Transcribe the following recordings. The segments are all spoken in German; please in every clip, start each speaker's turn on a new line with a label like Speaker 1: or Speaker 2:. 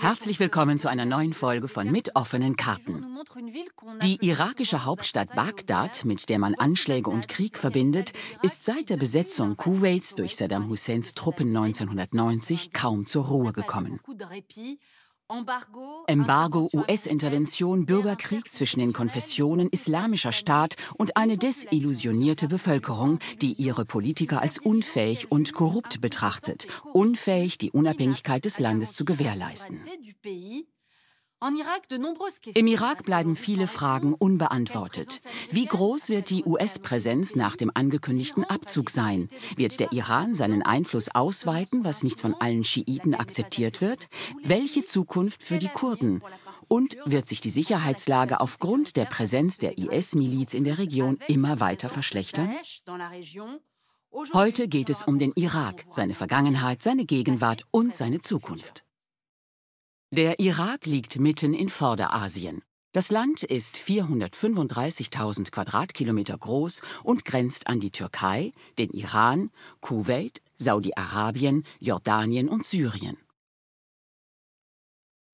Speaker 1: Herzlich willkommen zu einer neuen Folge von Mit offenen Karten. Die irakische Hauptstadt Bagdad, mit der man Anschläge und Krieg verbindet, ist seit der Besetzung Kuwaits durch Saddam Husseins Truppen 1990 kaum zur Ruhe gekommen. Embargo, US-Intervention, Bürgerkrieg zwischen den Konfessionen, islamischer Staat und eine desillusionierte Bevölkerung, die ihre Politiker als unfähig und korrupt betrachtet, unfähig, die Unabhängigkeit des Landes zu gewährleisten. Im Irak bleiben viele Fragen unbeantwortet. Wie groß wird die US-Präsenz nach dem angekündigten Abzug sein? Wird der Iran seinen Einfluss ausweiten, was nicht von allen Schiiten akzeptiert wird? Welche Zukunft für die Kurden? Und wird sich die Sicherheitslage aufgrund der Präsenz der IS-Miliz in der Region immer weiter verschlechtern? Heute geht es um den Irak, seine Vergangenheit, seine Gegenwart und seine Zukunft. Der Irak liegt mitten in Vorderasien. Das Land ist 435.000 Quadratkilometer groß und grenzt an die Türkei, den Iran, Kuwait, Saudi-Arabien, Jordanien und Syrien.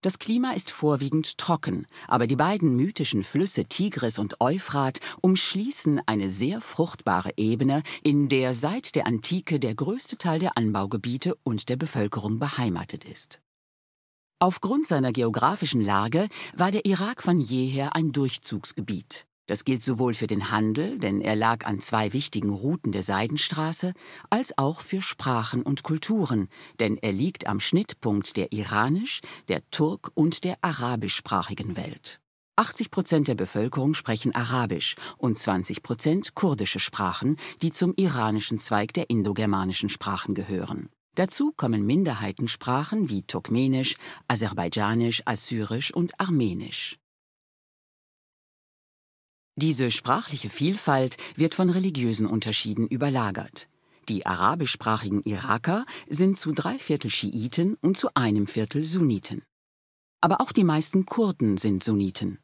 Speaker 1: Das Klima ist vorwiegend trocken, aber die beiden mythischen Flüsse Tigris und Euphrat umschließen eine sehr fruchtbare Ebene, in der seit der Antike der größte Teil der Anbaugebiete und der Bevölkerung beheimatet ist. Aufgrund seiner geografischen Lage war der Irak von jeher ein Durchzugsgebiet. Das gilt sowohl für den Handel, denn er lag an zwei wichtigen Routen der Seidenstraße, als auch für Sprachen und Kulturen, denn er liegt am Schnittpunkt der iranisch, der turk- und der arabischsprachigen Welt. 80 Prozent der Bevölkerung sprechen Arabisch und 20 Prozent kurdische Sprachen, die zum iranischen Zweig der indogermanischen Sprachen gehören. Dazu kommen Minderheitensprachen wie Turkmenisch, Aserbaidschanisch, Assyrisch und Armenisch. Diese sprachliche Vielfalt wird von religiösen Unterschieden überlagert. Die arabischsprachigen Iraker sind zu drei Viertel Schiiten und zu einem Viertel Sunniten. Aber auch die meisten Kurden sind Sunniten.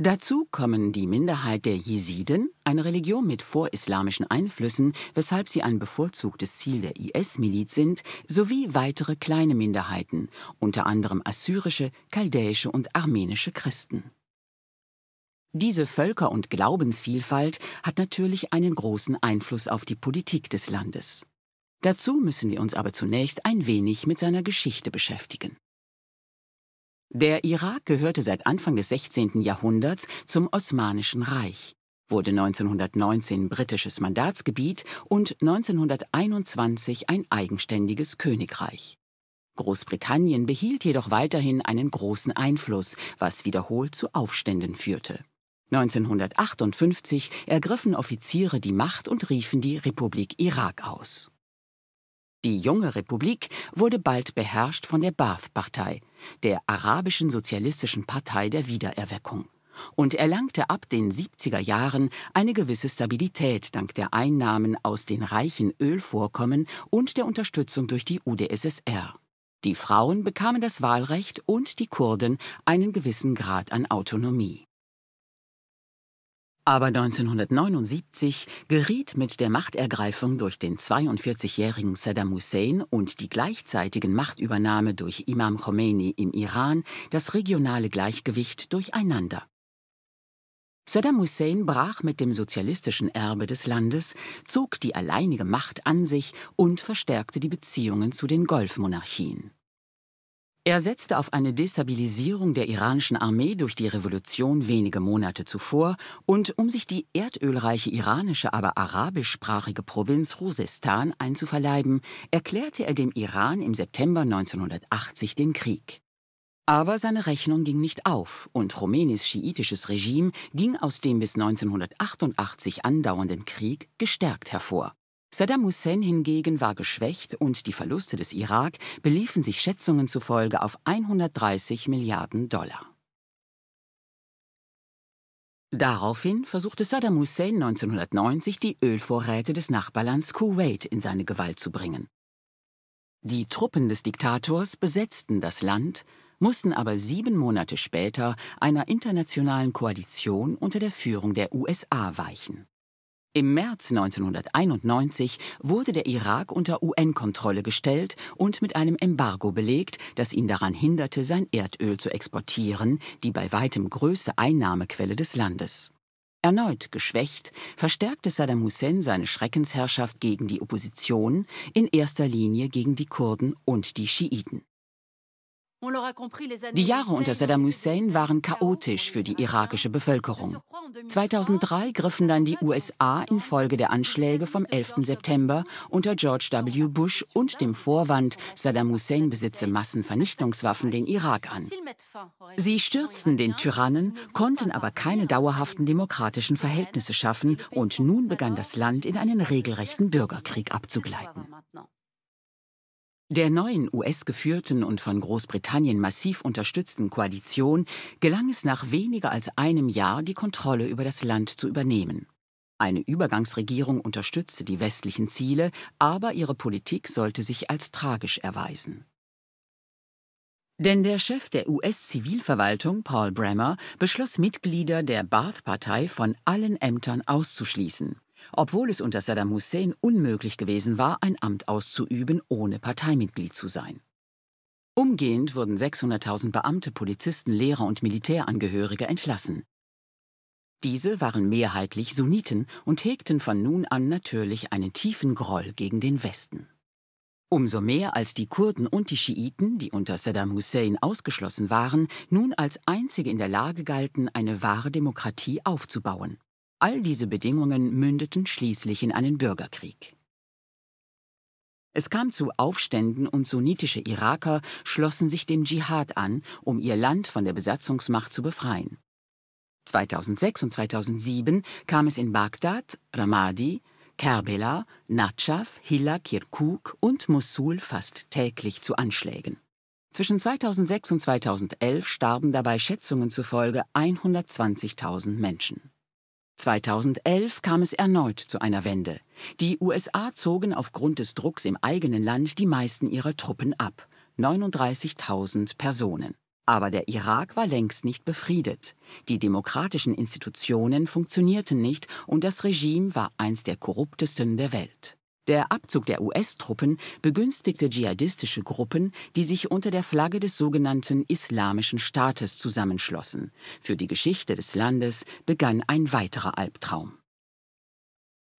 Speaker 1: Dazu kommen die Minderheit der Jesiden, eine Religion mit vorislamischen Einflüssen, weshalb sie ein bevorzugtes Ziel der IS-Miliz sind, sowie weitere kleine Minderheiten, unter anderem assyrische, chaldäische und armenische Christen. Diese Völker- und Glaubensvielfalt hat natürlich einen großen Einfluss auf die Politik des Landes. Dazu müssen wir uns aber zunächst ein wenig mit seiner Geschichte beschäftigen. Der Irak gehörte seit Anfang des 16. Jahrhunderts zum Osmanischen Reich, wurde 1919 britisches Mandatsgebiet und 1921 ein eigenständiges Königreich. Großbritannien behielt jedoch weiterhin einen großen Einfluss, was wiederholt zu Aufständen führte. 1958 ergriffen Offiziere die Macht und riefen die Republik Irak aus. Die junge Republik wurde bald beherrscht von der Baath-Partei, der arabischen sozialistischen Partei der Wiedererweckung, und erlangte ab den 70er Jahren eine gewisse Stabilität dank der Einnahmen aus den reichen Ölvorkommen und der Unterstützung durch die UdSSR. Die Frauen bekamen das Wahlrecht und die Kurden einen gewissen Grad an Autonomie. Aber 1979 geriet mit der Machtergreifung durch den 42-jährigen Saddam Hussein und die gleichzeitigen Machtübernahme durch Imam Khomeini im Iran das regionale Gleichgewicht durcheinander. Saddam Hussein brach mit dem sozialistischen Erbe des Landes, zog die alleinige Macht an sich und verstärkte die Beziehungen zu den Golfmonarchien. Er setzte auf eine Destabilisierung der iranischen Armee durch die Revolution wenige Monate zuvor und um sich die erdölreiche iranische, aber arabischsprachige Provinz Rusestan einzuverleiben, erklärte er dem Iran im September 1980 den Krieg. Aber seine Rechnung ging nicht auf und Rumänis schiitisches Regime ging aus dem bis 1988 andauernden Krieg gestärkt hervor. Saddam Hussein hingegen war geschwächt und die Verluste des Irak beliefen sich Schätzungen zufolge auf 130 Milliarden Dollar. Daraufhin versuchte Saddam Hussein 1990 die Ölvorräte des Nachbarlands Kuwait in seine Gewalt zu bringen. Die Truppen des Diktators besetzten das Land, mussten aber sieben Monate später einer internationalen Koalition unter der Führung der USA weichen. Im März 1991 wurde der Irak unter UN-Kontrolle gestellt und mit einem Embargo belegt, das ihn daran hinderte, sein Erdöl zu exportieren, die bei weitem größte Einnahmequelle des Landes. Erneut geschwächt, verstärkte Saddam Hussein seine Schreckensherrschaft gegen die Opposition, in erster Linie gegen die Kurden und die Schiiten. Die Jahre unter Saddam Hussein waren chaotisch für die irakische Bevölkerung. 2003 griffen dann die USA infolge der Anschläge vom 11. September unter George W. Bush und dem Vorwand, Saddam Hussein besitze Massenvernichtungswaffen den Irak an. Sie stürzten den Tyrannen, konnten aber keine dauerhaften demokratischen Verhältnisse schaffen und nun begann das Land in einen regelrechten Bürgerkrieg abzugleiten. Der neuen US-geführten und von Großbritannien massiv unterstützten Koalition gelang es nach weniger als einem Jahr, die Kontrolle über das Land zu übernehmen. Eine Übergangsregierung unterstützte die westlichen Ziele, aber ihre Politik sollte sich als tragisch erweisen. Denn der Chef der US-Zivilverwaltung, Paul Bremer, beschloss Mitglieder der bath partei von allen Ämtern auszuschließen obwohl es unter Saddam Hussein unmöglich gewesen war, ein Amt auszuüben, ohne Parteimitglied zu sein. Umgehend wurden 600.000 Beamte, Polizisten, Lehrer und Militärangehörige entlassen. Diese waren mehrheitlich Sunniten und hegten von nun an natürlich einen tiefen Groll gegen den Westen. Umso mehr als die Kurden und die Schiiten, die unter Saddam Hussein ausgeschlossen waren, nun als einzige in der Lage galten, eine wahre Demokratie aufzubauen. All diese Bedingungen mündeten schließlich in einen Bürgerkrieg. Es kam zu Aufständen und sunnitische Iraker schlossen sich dem Dschihad an, um ihr Land von der Besatzungsmacht zu befreien. 2006 und 2007 kam es in Bagdad, Ramadi, Kerbela, Natschaf, Hilla, Kirkuk und Mosul fast täglich zu Anschlägen. Zwischen 2006 und 2011 starben dabei Schätzungen zufolge 120.000 Menschen. 2011 kam es erneut zu einer Wende. Die USA zogen aufgrund des Drucks im eigenen Land die meisten ihrer Truppen ab, 39.000 Personen. Aber der Irak war längst nicht befriedet. Die demokratischen Institutionen funktionierten nicht und das Regime war eins der korruptesten der Welt. Der Abzug der US-Truppen begünstigte dschihadistische Gruppen, die sich unter der Flagge des sogenannten Islamischen Staates zusammenschlossen. Für die Geschichte des Landes begann ein weiterer Albtraum.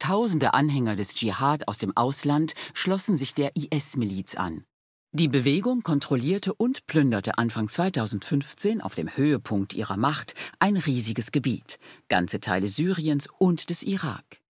Speaker 1: Tausende Anhänger des Dschihad aus dem Ausland schlossen sich der IS-Miliz an. Die Bewegung kontrollierte und plünderte Anfang 2015 auf dem Höhepunkt ihrer Macht ein riesiges Gebiet, ganze Teile Syriens und des Irak.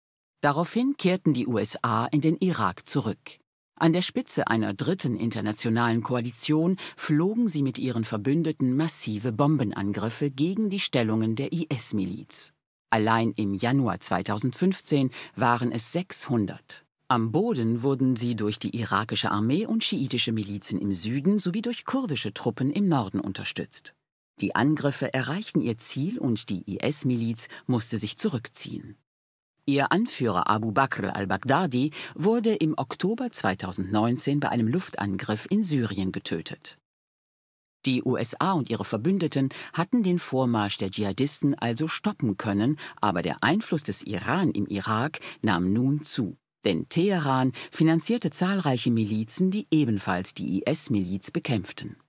Speaker 1: Daraufhin kehrten die USA in den Irak zurück. An der Spitze einer dritten internationalen Koalition flogen sie mit ihren Verbündeten massive Bombenangriffe gegen die Stellungen der IS-Miliz. Allein im Januar 2015 waren es 600. Am Boden wurden sie durch die irakische Armee und schiitische Milizen im Süden sowie durch kurdische Truppen im Norden unterstützt. Die Angriffe erreichten ihr Ziel und die IS-Miliz musste sich zurückziehen. Ihr Anführer Abu Bakr al-Baghdadi wurde im Oktober 2019 bei einem Luftangriff in Syrien getötet. Die USA und ihre Verbündeten hatten den Vormarsch der Dschihadisten also stoppen können, aber der Einfluss des Iran im Irak nahm nun zu. Denn Teheran finanzierte zahlreiche Milizen, die ebenfalls die IS-Miliz bekämpften.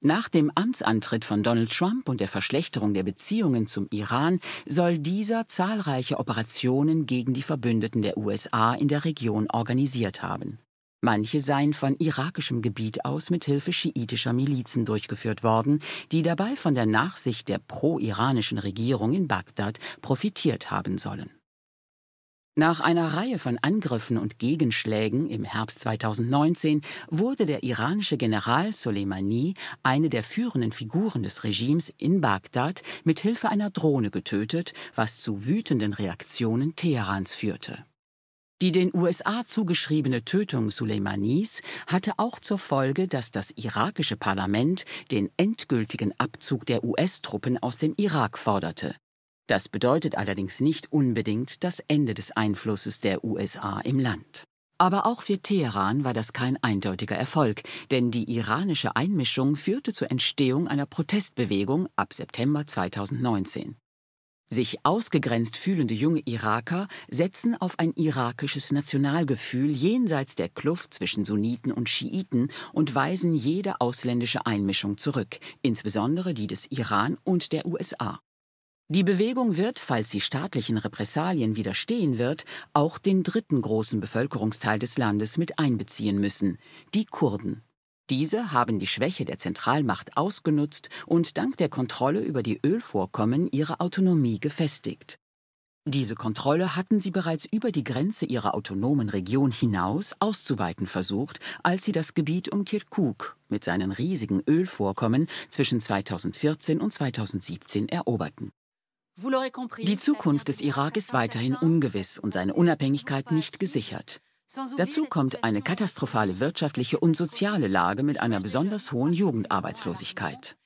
Speaker 1: Nach dem Amtsantritt von Donald Trump und der Verschlechterung der Beziehungen zum Iran soll dieser zahlreiche Operationen gegen die Verbündeten der USA in der Region organisiert haben. Manche seien von irakischem Gebiet aus mit Hilfe schiitischer Milizen durchgeführt worden, die dabei von der Nachsicht der pro-iranischen Regierung in Bagdad profitiert haben sollen nach einer Reihe von Angriffen und Gegenschlägen im Herbst 2019 wurde der iranische General Soleimani, eine der führenden Figuren des Regimes in Bagdad, mit Hilfe einer Drohne getötet, was zu wütenden Reaktionen Teherans führte. Die den USA zugeschriebene Tötung Soleimanis hatte auch zur Folge, dass das irakische Parlament den endgültigen Abzug der US-Truppen aus dem Irak forderte, das bedeutet allerdings nicht unbedingt das Ende des Einflusses der USA im Land. Aber auch für Teheran war das kein eindeutiger Erfolg, denn die iranische Einmischung führte zur Entstehung einer Protestbewegung ab September 2019. Sich ausgegrenzt fühlende junge Iraker setzen auf ein irakisches Nationalgefühl jenseits der Kluft zwischen Sunniten und Schiiten und weisen jede ausländische Einmischung zurück, insbesondere die des Iran und der USA. Die Bewegung wird, falls sie staatlichen Repressalien widerstehen wird, auch den dritten großen Bevölkerungsteil des Landes mit einbeziehen müssen, die Kurden. Diese haben die Schwäche der Zentralmacht ausgenutzt und dank der Kontrolle über die Ölvorkommen ihre Autonomie gefestigt. Diese Kontrolle hatten sie bereits über die Grenze ihrer autonomen Region hinaus auszuweiten versucht, als sie das Gebiet um Kirkuk mit seinen riesigen Ölvorkommen zwischen 2014 und 2017 eroberten. Die Zukunft des Irak ist weiterhin ungewiss und seine Unabhängigkeit nicht gesichert. Dazu kommt eine katastrophale wirtschaftliche und soziale Lage mit einer besonders hohen Jugendarbeitslosigkeit.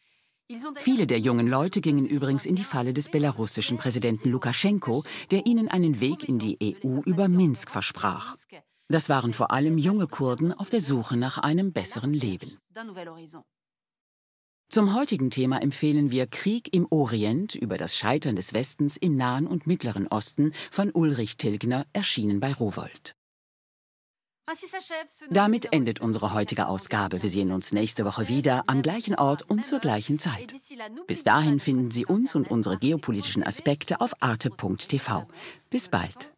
Speaker 1: Viele der jungen Leute gingen übrigens in die Falle des belarussischen Präsidenten Lukaschenko, der ihnen einen Weg in die EU über Minsk versprach. Das waren vor allem junge Kurden auf der Suche nach einem besseren Leben. Zum heutigen Thema empfehlen wir Krieg im Orient über das Scheitern des Westens im Nahen und Mittleren Osten von Ulrich Tilgner, erschienen bei Rowold. Damit endet unsere heutige Ausgabe. Wir sehen uns nächste Woche wieder am gleichen Ort und zur gleichen Zeit. Bis dahin finden Sie uns und unsere geopolitischen Aspekte auf arte.tv. Bis bald.